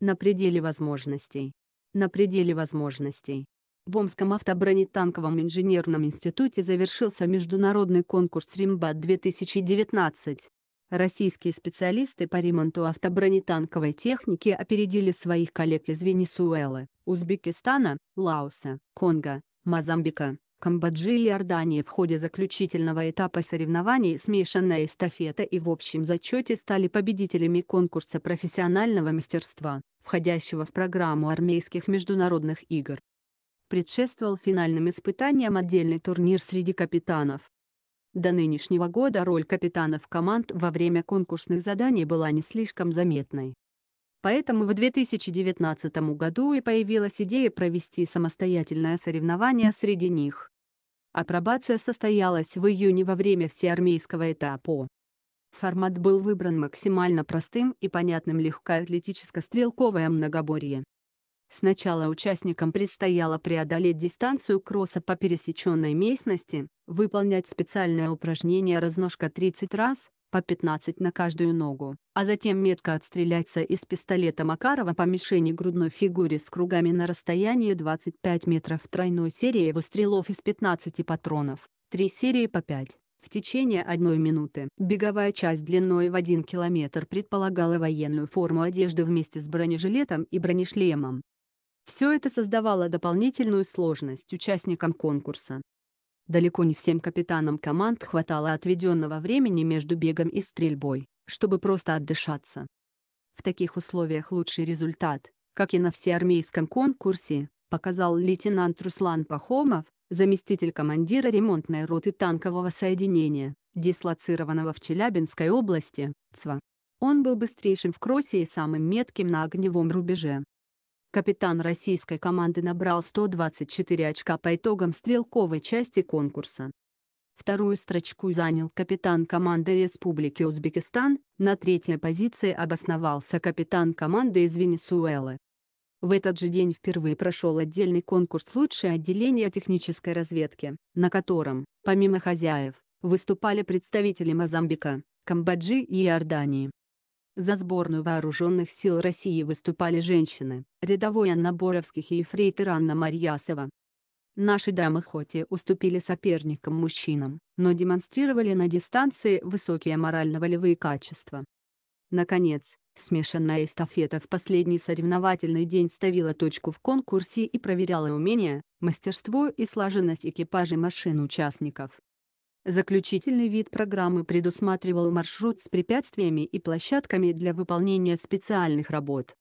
На пределе возможностей. На пределе возможностей. В Омском автобронетанковом инженерном институте завершился международный конкурс «Римба-2019». Российские специалисты по ремонту автобронетанковой техники опередили своих коллег из Венесуэлы, Узбекистана, Лаоса, Конго, Мозамбика, Камбоджи и Иордании в ходе заключительного этапа соревнований смешанная эстафета и в общем зачете стали победителями конкурса профессионального мастерства, входящего в программу армейских международных игр. Предшествовал финальным испытаниям отдельный турнир среди капитанов. До нынешнего года роль капитанов команд во время конкурсных заданий была не слишком заметной. Поэтому в 2019 году и появилась идея провести самостоятельное соревнование среди них. Апробация состоялась в июне во время всеармейского этапа. Формат был выбран максимально простым и понятным легкоатлетическо-стрелковое многоборье. Сначала участникам предстояло преодолеть дистанцию кросса по пересеченной местности, выполнять специальное упражнение разножка 30 раз, по 15 на каждую ногу, а затем метко отстреляться из пистолета Макарова по мишени грудной фигуре с кругами на расстоянии 25 метров тройной серии выстрелов из 15 патронов, 3 серии по 5. В течение одной минуты беговая часть длиной в 1 километр предполагала военную форму одежды вместе с бронежилетом и бронешлемом. Все это создавало дополнительную сложность участникам конкурса, Далеко не всем капитанам команд хватало отведенного времени между бегом и стрельбой, чтобы просто отдышаться. В таких условиях лучший результат, как и на всеармейском конкурсе, показал лейтенант Руслан Пахомов, заместитель командира ремонтной роты танкового соединения, дислоцированного в Челябинской области, ЦВА. Он был быстрейшим в кроссе и самым метким на огневом рубеже. Капитан российской команды набрал 124 очка по итогам стрелковой части конкурса. Вторую строчку занял капитан команды Республики Узбекистан, на третьей позиции обосновался капитан команды из Венесуэлы. В этот же день впервые прошел отдельный конкурс «Лучшее отделение технической разведки», на котором, помимо хозяев, выступали представители Мозамбика, Камбоджи и Иордании. За сборную вооруженных сил России выступали женщины, рядовой Анна Боровских и ефрейтор Анна Марьясова. Наши дамы хоть и уступили соперникам мужчинам, но демонстрировали на дистанции высокие морально-волевые качества. Наконец, смешанная эстафета в последний соревновательный день ставила точку в конкурсе и проверяла умения, мастерство и слаженность экипажей машин участников. Заключительный вид программы предусматривал маршрут с препятствиями и площадками для выполнения специальных работ.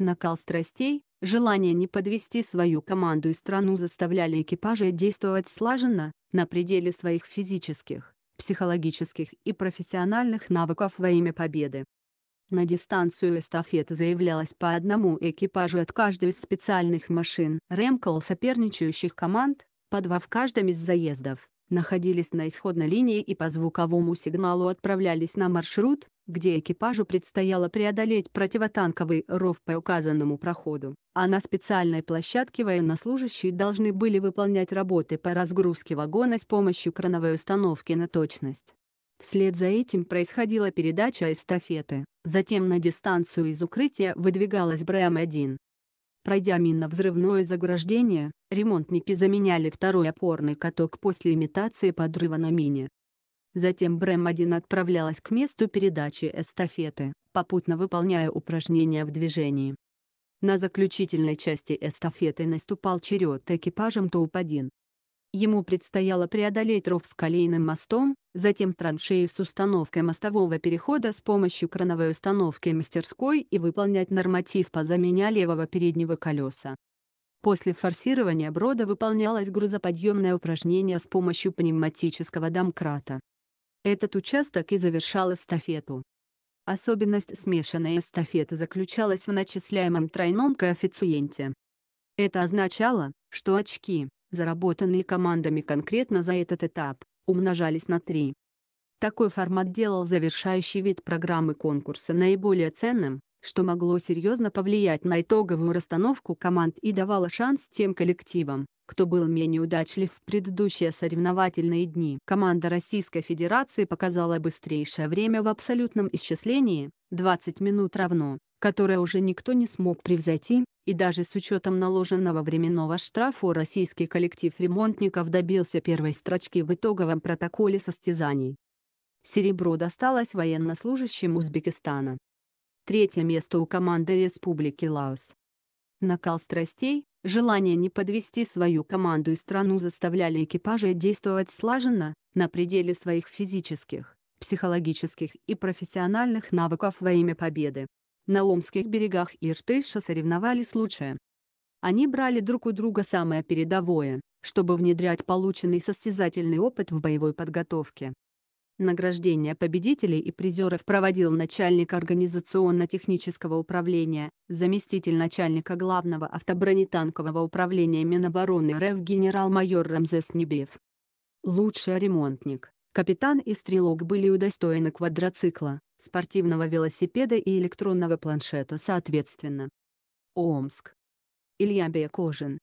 Накал страстей, желание не подвести свою команду и страну заставляли экипажи действовать слаженно, на пределе своих физических, психологических и профессиональных навыков во имя победы. На дистанцию эстафеты заявлялось по одному экипажу от каждой из специальных машин. Ремкол соперничающих команд, по два в каждом из заездов находились на исходной линии и по звуковому сигналу отправлялись на маршрут, где экипажу предстояло преодолеть противотанковый ров по указанному проходу, а на специальной площадке военнослужащие должны были выполнять работы по разгрузке вагона с помощью крановой установки на точность. Вслед за этим происходила передача эстафеты, затем на дистанцию из укрытия выдвигалась брм 1 Пройдя минно-взрывное заграждение, ремонтники заменяли второй опорный каток после имитации подрыва на мине. Затем БРЭМ-1 отправлялась к месту передачи эстафеты, попутно выполняя упражнения в движении. На заключительной части эстафеты наступал черед экипажем ТОУП-1, Ему предстояло преодолеть ров с колейным мостом, затем траншею с установкой мостового перехода с помощью крановой установки мастерской и выполнять норматив по замене левого переднего колеса. После форсирования брода выполнялось грузоподъемное упражнение с помощью пневматического домкрата. Этот участок и завершал эстафету. Особенность смешанной эстафеты заключалась в начисляемом тройном коэффициенте. Это означало, что очки, заработанные командами конкретно за этот этап, умножались на 3. Такой формат делал завершающий вид программы конкурса наиболее ценным, что могло серьезно повлиять на итоговую расстановку команд и давало шанс тем коллективам, кто был менее удачлив в предыдущие соревновательные дни. Команда Российской Федерации показала быстрейшее время в абсолютном исчислении, 20 минут равно, которое уже никто не смог превзойти, и даже с учетом наложенного временного штрафа российский коллектив ремонтников добился первой строчки в итоговом протоколе состязаний. Серебро досталось военнослужащим Узбекистана. Третье место у команды Республики Лаос. Накал страстей, желание не подвести свою команду и страну заставляли экипажи действовать слаженно, на пределе своих физических, психологических и профессиональных навыков во имя победы. На ломских берегах Иртыша соревновались лучшие. Они брали друг у друга самое передовое, чтобы внедрять полученный состязательный опыт в боевой подготовке. Награждение победителей и призеров проводил начальник организационно-технического управления, заместитель начальника главного автобронетанкового управления Минобороны РФ генерал-майор Рамзес Небев. Лучший ремонтник, капитан и стрелок были удостоены квадроцикла, спортивного велосипеда и электронного планшета соответственно. Омск. Илья Бекожин.